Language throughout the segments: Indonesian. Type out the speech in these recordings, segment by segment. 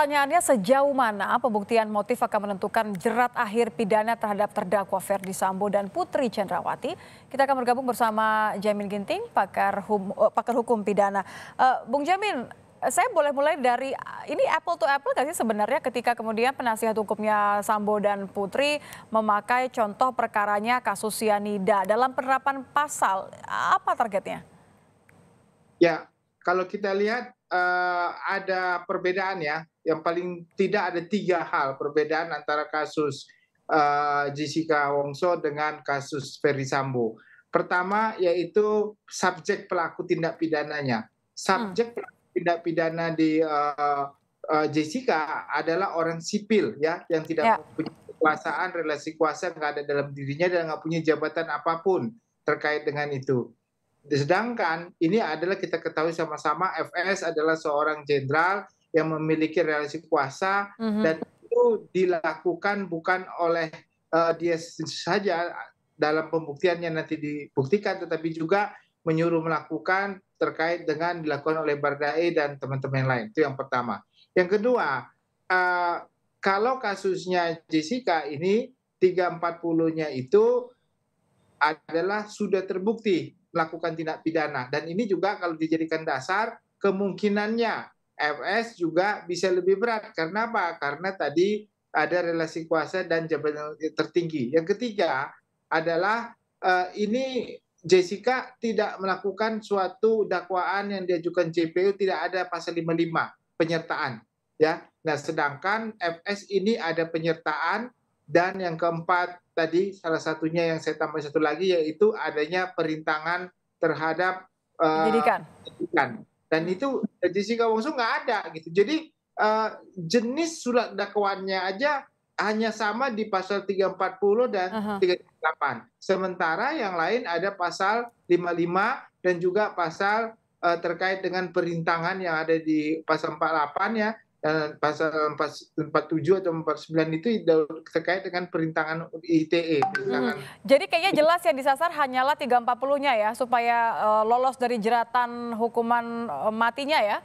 Pertanyaannya sejauh mana pembuktian motif akan menentukan jerat akhir pidana terhadap terdakwa Ferdi Sambo dan Putri Cendrawati. Kita akan bergabung bersama Jamin Ginting, pakar, hum, eh, pakar hukum pidana. Uh, Bung Jamin, saya boleh mulai dari ini apple to apple gak sih sebenarnya ketika kemudian penasihat hukumnya Sambo dan Putri memakai contoh perkaranya kasus sianida dalam penerapan pasal apa targetnya? Ya, kalau kita lihat uh, ada perbedaan ya yang paling tidak ada tiga hal perbedaan antara kasus uh, Jessica Wongso dengan kasus Ferry Sambo. Pertama yaitu subjek pelaku tindak pidananya. Subjek hmm. tindak pidana di uh, uh, Jessica adalah orang sipil ya yang tidak ya. punya kekuasaan, relasi kuasa nggak ada dalam dirinya dan nggak punya jabatan apapun terkait dengan itu. Sedangkan ini adalah kita ketahui sama-sama FS adalah seorang jenderal yang memiliki relasi kuasa mm -hmm. dan itu dilakukan bukan oleh uh, dia saja dalam pembuktiannya nanti dibuktikan tetapi juga menyuruh melakukan terkait dengan dilakukan oleh Bardae dan teman-teman lain itu yang pertama. Yang kedua, uh, kalau kasusnya Jessica ini 340-nya itu adalah sudah terbukti melakukan tindak pidana dan ini juga kalau dijadikan dasar kemungkinannya FS juga bisa lebih berat. Karena apa? Karena tadi ada relasi kuasa dan jabatan tertinggi. Yang ketiga adalah uh, ini Jessica tidak melakukan suatu dakwaan yang diajukan JPU tidak ada pasal 55 penyertaan ya. Nah, sedangkan FS ini ada penyertaan dan yang keempat tadi salah satunya yang saya tambah satu lagi yaitu adanya perintangan terhadap uh, eh, pendidikan. pendidikan. Dan itu Jessica Wongso nggak ada gitu. Jadi uh, jenis surat dakwaannya aja hanya sama di pasal 340 dan uh -huh. 338. Sementara yang lain ada pasal 55 dan juga pasal uh, terkait dengan perintangan yang ada di pasal 48 ya Eh, pasal eh, 47 atau 49 itu terkait dengan perintangan ITE. Hmm. Jadi kayaknya jelas yang disasar hanyalah 340-nya ya, supaya uh, lolos dari jeratan hukuman uh, matinya ya?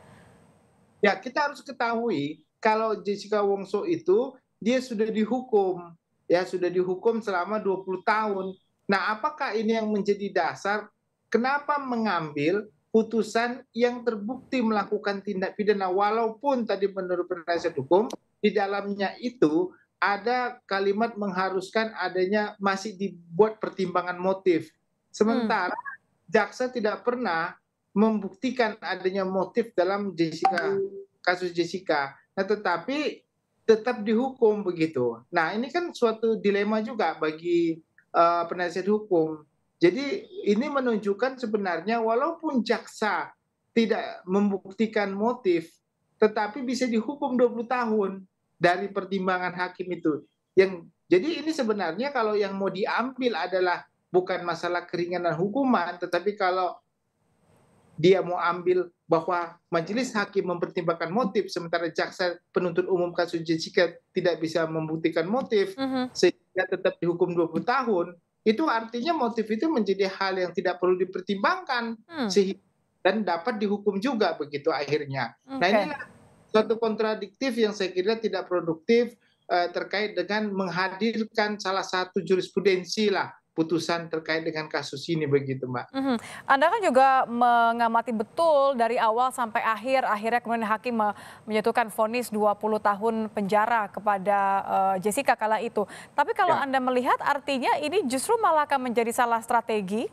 Ya, kita harus ketahui kalau Jessica Wongso itu dia sudah dihukum. Ya, sudah dihukum selama 20 tahun. Nah, apakah ini yang menjadi dasar kenapa mengambil putusan yang terbukti melakukan tindak pidana walaupun tadi menurut penasihat hukum di dalamnya itu ada kalimat mengharuskan adanya masih dibuat pertimbangan motif. Sementara hmm. jaksa tidak pernah membuktikan adanya motif dalam Jessica kasus Jessica. Nah, tetapi tetap dihukum begitu. Nah, ini kan suatu dilema juga bagi uh, penasihat hukum jadi ini menunjukkan sebenarnya walaupun jaksa tidak membuktikan motif, tetapi bisa dihukum 20 tahun dari pertimbangan hakim itu. Yang jadi ini sebenarnya kalau yang mau diambil adalah bukan masalah keringanan hukuman, tetapi kalau dia mau ambil bahwa majelis hakim mempertimbangkan motif sementara jaksa penuntut umum kasus Jessica tidak bisa membuktikan motif mm -hmm. sehingga tetap dihukum 20 tahun itu artinya motif itu menjadi hal yang tidak perlu dipertimbangkan hmm. sih dan dapat dihukum juga begitu akhirnya. Okay. Nah inilah suatu kontradiktif yang saya kira tidak produktif eh, terkait dengan menghadirkan salah satu jurisprudensi lah putusan terkait dengan kasus ini begitu Mbak. Mm -hmm. Anda kan juga mengamati betul dari awal sampai akhir, akhirnya kemudian hakim menyatukan vonis 20 tahun penjara kepada uh, Jessica kala itu. Tapi kalau ya. Anda melihat artinya ini justru malah akan menjadi salah strategi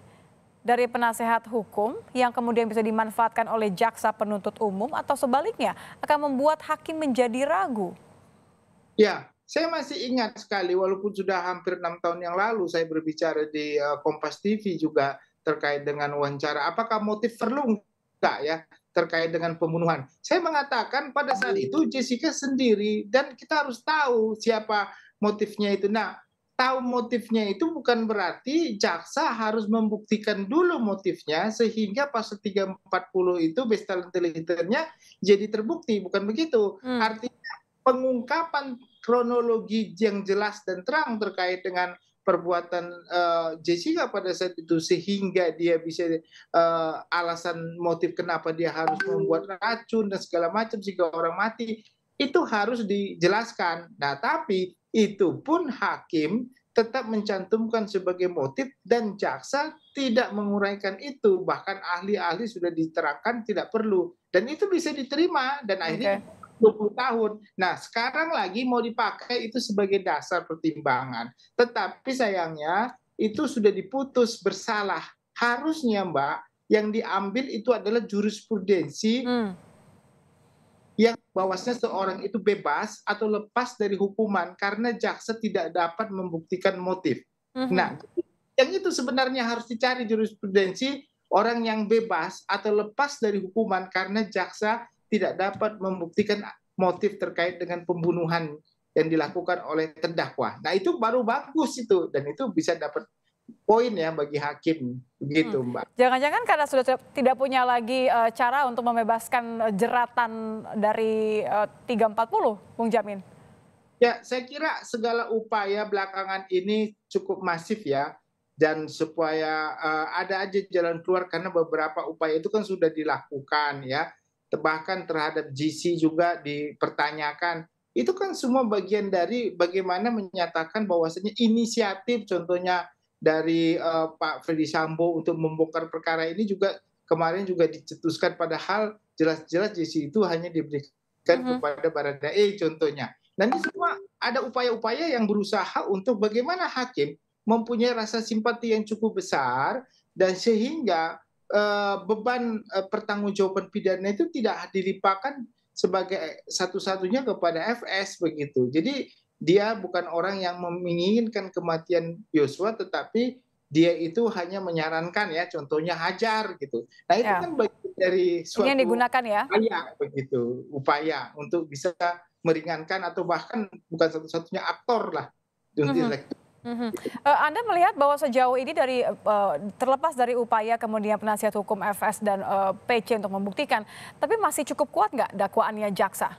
dari penasehat hukum yang kemudian bisa dimanfaatkan oleh jaksa penuntut umum atau sebaliknya akan membuat hakim menjadi ragu. Ya, saya masih ingat sekali, walaupun sudah hampir enam tahun yang lalu saya berbicara di eh, Kompas TV juga terkait dengan wawancara. Apakah motif perlu enggak ya terkait dengan pembunuhan? Saya mengatakan pada saat itu Jessica sendiri dan kita harus tahu siapa motifnya itu. Nah, tahu motifnya itu bukan berarti jaksa harus membuktikan dulu motifnya sehingga pasal 340 itu bestal inteliternya jadi terbukti bukan begitu hmm. artinya pengungkapan kronologi yang jelas dan terang terkait dengan perbuatan uh, Jessica pada saat itu sehingga dia bisa uh, alasan motif kenapa dia harus membuat racun dan segala macam sehingga orang mati itu harus dijelaskan. Nah, tapi itu pun hakim tetap mencantumkan sebagai motif dan jaksa tidak menguraikan itu bahkan ahli-ahli sudah diterangkan tidak perlu dan itu bisa diterima dan akhirnya okay 20 tahun. Nah, sekarang lagi mau dipakai itu sebagai dasar pertimbangan. Tetapi sayangnya itu sudah diputus bersalah. Harusnya, Mbak, yang diambil itu adalah jurisprudensi hmm. yang bawasnya seorang itu bebas atau lepas dari hukuman karena jaksa tidak dapat membuktikan motif. Hmm. Nah, yang itu sebenarnya harus dicari jurisprudensi orang yang bebas atau lepas dari hukuman karena jaksa tidak dapat membuktikan motif terkait dengan pembunuhan yang dilakukan oleh terdakwa. Nah itu baru bagus itu dan itu bisa dapat poin ya bagi hakim begitu hmm. mbak. Jangan-jangan karena sudah tidak punya lagi uh, cara untuk membebaskan eh, jeratan dari eh, uh, 340, Bung Jamin. Ya saya kira segala upaya belakangan ini cukup masif ya dan supaya uh, ada aja jalan keluar karena beberapa upaya itu kan sudah dilakukan ya bahkan terhadap GC juga dipertanyakan. Itu kan semua bagian dari bagaimana menyatakan bahwasanya inisiatif contohnya dari uh, Pak Freddy Sambo untuk membongkar perkara ini juga kemarin juga dicetuskan padahal jelas-jelas GC itu hanya diberikan mm-hmm. kepada Baradae contohnya. Dan nah, ini semua ada upaya-upaya yang berusaha untuk bagaimana hakim mempunyai rasa simpati yang cukup besar dan sehingga Eh, beban eh, pertanggungjawaban pidana itu tidak dilimpahkan sebagai satu-satunya kepada FS begitu. Jadi dia bukan orang yang menginginkan kematian Yosua tetapi dia itu hanya menyarankan ya contohnya hajar gitu. Nah itu ya. kan bagian dari suatu yang digunakan ya. upaya begitu, upaya untuk bisa meringankan atau bahkan bukan satu-satunya aktor lah mm -hmm uh, Anda melihat bahwa sejauh ini dari uh, terlepas dari upaya kemudian penasihat hukum FS dan uh, eh, PC untuk membuktikan, tapi masih cukup kuat nggak dakwaannya jaksa?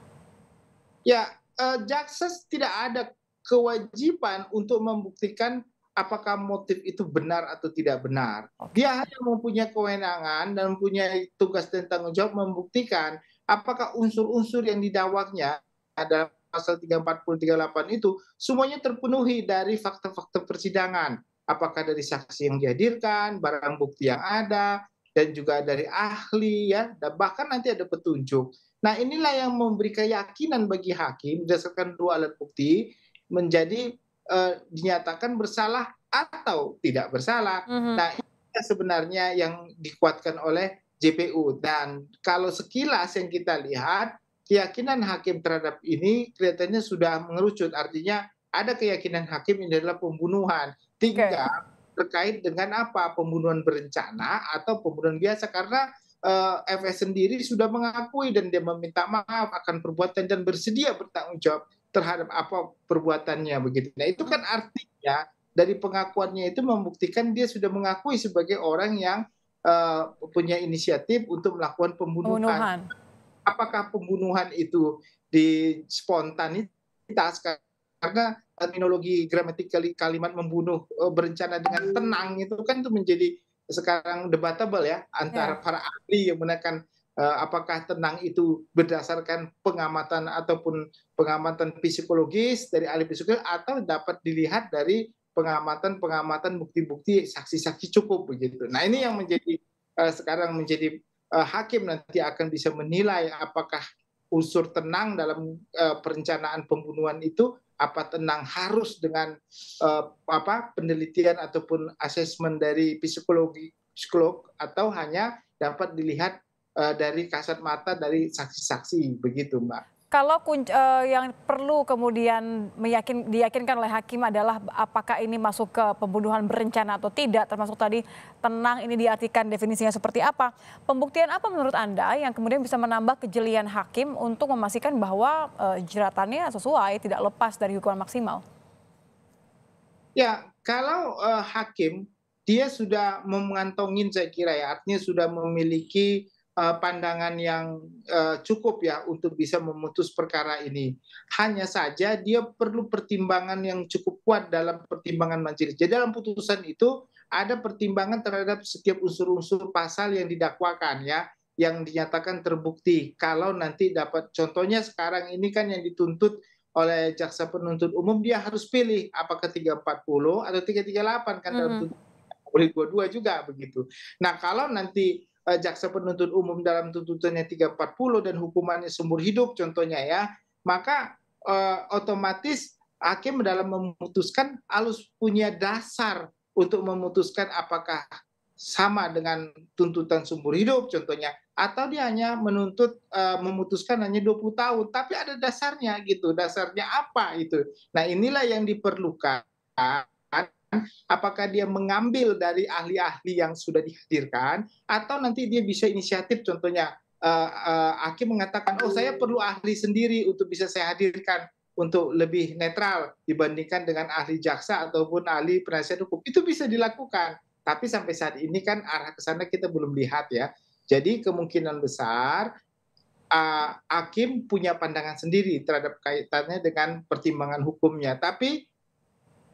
Ya, uh, jaksa tidak ada kewajiban untuk membuktikan apakah motif itu benar atau tidak benar. Okay. Dia hanya mempunyai kewenangan dan mempunyai tugas dan tanggung jawab membuktikan apakah unsur-unsur yang didawaknya adalah pasal 340 38 itu semuanya terpenuhi dari fakta-fakta persidangan. Apakah dari saksi yang dihadirkan, barang bukti yang ada, dan juga dari ahli ya, dan bahkan nanti ada petunjuk. Nah, inilah yang memberi keyakinan bagi hakim berdasarkan dua alat bukti menjadi uh, dinyatakan bersalah atau tidak bersalah. Mm -hmm. Nah, ini sebenarnya yang dikuatkan oleh JPU dan kalau sekilas yang kita lihat keyakinan hakim terhadap ini kelihatannya sudah mengerucut. Artinya ada keyakinan hakim ini adalah pembunuhan. Tiga, okay. terkait dengan apa? Pembunuhan berencana atau pembunuhan biasa. Karena uh, eh, FS sendiri sudah mengakui dan dia meminta maaf akan perbuatan dan bersedia bertanggung jawab terhadap apa perbuatannya begitu. Nah itu kan artinya dari pengakuannya itu membuktikan dia sudah mengakui sebagai orang yang uh, punya inisiatif untuk melakukan pembunuhan. pembunuhan apakah pembunuhan itu di spontanitas karena terminologi gramatikal kalimat membunuh eh, berencana dengan tenang itu kan itu menjadi sekarang debatable ya antara yeah. para ahli yang menggunakan eh, apakah tenang itu berdasarkan pengamatan ataupun pengamatan psikologis dari ahli psikologi atau dapat dilihat dari pengamatan-pengamatan bukti-bukti saksi-saksi cukup begitu. Nah, ini yang menjadi eh, sekarang menjadi Eh, hakim nanti akan bisa menilai apakah unsur tenang dalam eh, perencanaan pembunuhan itu apa tenang harus dengan eh, apa penelitian ataupun asesmen dari psikologi psikolog atau hanya dapat dilihat dari kasat mata dari saksi-saksi begitu mbak. Kalau uh, yang perlu kemudian meyakin, diyakinkan oleh hakim adalah apakah ini masuk ke pembunuhan berencana atau tidak, termasuk tadi tenang ini diartikan definisinya seperti apa. Pembuktian apa menurut Anda yang kemudian bisa menambah kejelian hakim untuk memastikan bahwa uh, jeratannya sesuai, tidak lepas dari hukuman maksimal? Ya, kalau uh, hakim dia sudah memantongin saya kira ya, artinya sudah memiliki Eh, pandangan yang eh, cukup ya untuk bisa memutus perkara ini. Hanya saja dia perlu pertimbangan yang cukup kuat dalam pertimbangan majelis. Jadi dalam putusan itu ada pertimbangan terhadap setiap unsur-unsur pasal yang didakwakan ya yang dinyatakan terbukti kalau nanti dapat contohnya sekarang ini kan yang dituntut oleh jaksa penuntut umum dia harus pilih apakah 340 atau 338 kan mm -hmm. dalam boleh dua-dua juga begitu. Nah kalau nanti Eh, jaksa penuntut umum dalam tuntutannya 340 dan hukumannya seumur hidup contohnya ya, maka uh, otomatis hakim dalam memutuskan harus punya dasar untuk memutuskan apakah sama dengan tuntutan seumur hidup contohnya atau dia hanya menuntut uh, memutuskan hanya 20 tahun tapi ada dasarnya gitu dasarnya apa itu nah inilah yang diperlukan apakah dia mengambil dari ahli-ahli yang sudah dihadirkan atau nanti dia bisa inisiatif contohnya uh, uh, hakim mengatakan oh saya perlu ahli sendiri untuk bisa saya hadirkan untuk lebih netral dibandingkan dengan ahli jaksa ataupun ahli penasihat hukum itu bisa dilakukan tapi sampai saat ini kan arah ke sana kita belum lihat ya jadi kemungkinan besar uh, hakim punya pandangan sendiri terhadap kaitannya dengan pertimbangan hukumnya tapi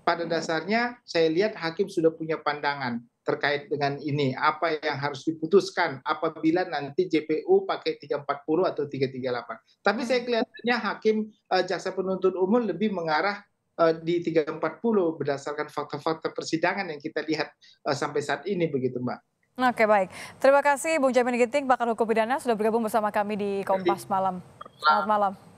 pada dasarnya saya lihat hakim sudah punya pandangan terkait dengan ini apa yang harus diputuskan apabila nanti JPU pakai 340 atau 338. Tapi saya kelihatannya hakim eh, jaksa penuntut umum lebih mengarah eh, di 340 berdasarkan fakta-fakta persidangan yang kita lihat eh, sampai saat ini begitu Mbak. Oke baik, terima kasih Bung Jamin Ginting, pakar hukum pidana sudah bergabung bersama kami di Kompas Malam. Selamat malam.